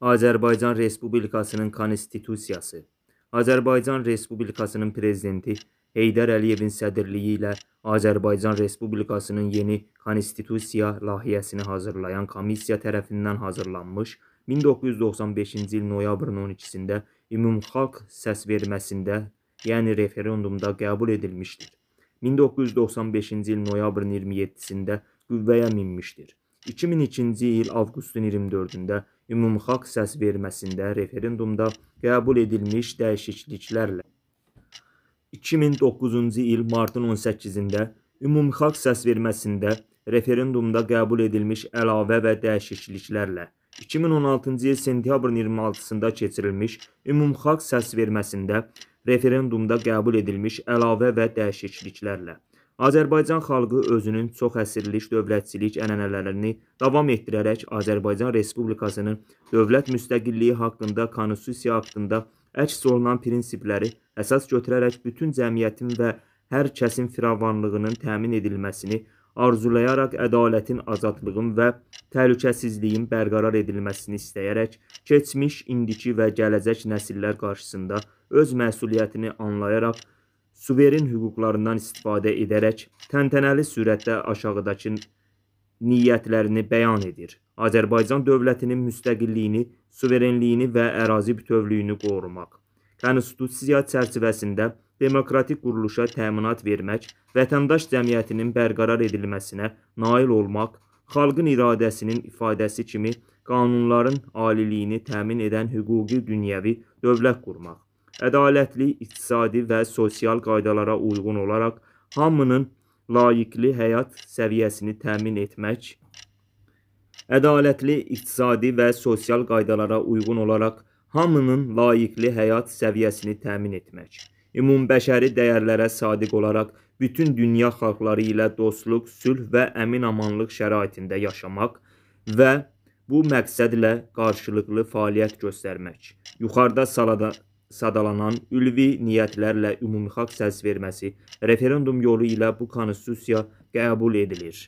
Azərbaycan Respublikasının Konstitusiyası Azərbaycan Respublikasının Prezidenti Heydər Əliyevin sədrliyi ilə Azərbaycan Respublikasının yeni konstitusiya layihəsini hazırlayan komissiya tərəfindən hazırlanmış 1995-ci il noyabrın 12-sində ümumxalq səsverməsində, yəni referendumda qəbul edilmişdir. 1995-ci il noyabrın 27-sində qüvvəyə minmişdir. 2002-ci il avqustun 24-də ümumxalq səs verməsində referendumda qəbul edilmiş dəyişikliklərlə 2009-cu il martın 18-də ümumxalq səsverməsində referendumda qəbul edilmiş əlavə və dəyişikliklərlə 2016-cı il sentyabrın 26-sında keçirilmiş ümumxalq səsverməsində referendumda qəbul edilmiş əlavə və dəyişikliklərlə Azərbaycan xalqı özünün çox əsirlik, dövlətçilik ənənələrini davam etdirərək Azərbaycan Respublikasının dövlət müstəqilliyi haqqında konstitusiya haqqında əks olunan prinsipləri əsas götürərək bütün cəmiyyətin və hər kəsin firavanlığının təmin edilməsini arzulayaraq ədalətin, azadlığın və təhlükəsizliyin bərqərar edilməsini istəyərək keçmiş, indiki və gələcək nəsillər qarşısında öz məsuliyyətini anlayaraq suveren hüquqlarından istifadə edərək təntənəli sürətdə aşağıdakı niyyətlərini bəyan edir. Azərbaycan dövlətinin müstəqilliyini, suverenliyini və ərazi bütövlüyünü qorumaq. Konstitusiya çərçivəsində demokratik quruluşa təminat vermək, vətəndaş cəmiyyətinin bərqərar edilməsinə nail olmaq, xalqın iradəsinin ifadəsi kimi qanunların aliliyini təmin edən hüquqi dünyəvi dövlət qurmaq ədalətli iqtisadi və sosial qaydalara uyğun olaraq hamının layiqli həyat səviyyəsini təmin etmək, ədalətli iqtisadi və sosial qaydalara uyğun olaraq hamının layiqli həyat səviyyəsini təmin etmək, ümumbəşəri dəyərlərə sadiq olaraq bütün dünya xalqları ilə dostluq, sülh və əmin amanlıq şəraitində yaşamaq və bu məqsədlə qarşılıqlı fəaliyyət göstərmək. Yuxarıda salada sadalanan ülvi niyyətlərlə ümumxalq səsverməsi referendum yolu ilə bu konstitusiya qəbul edilir.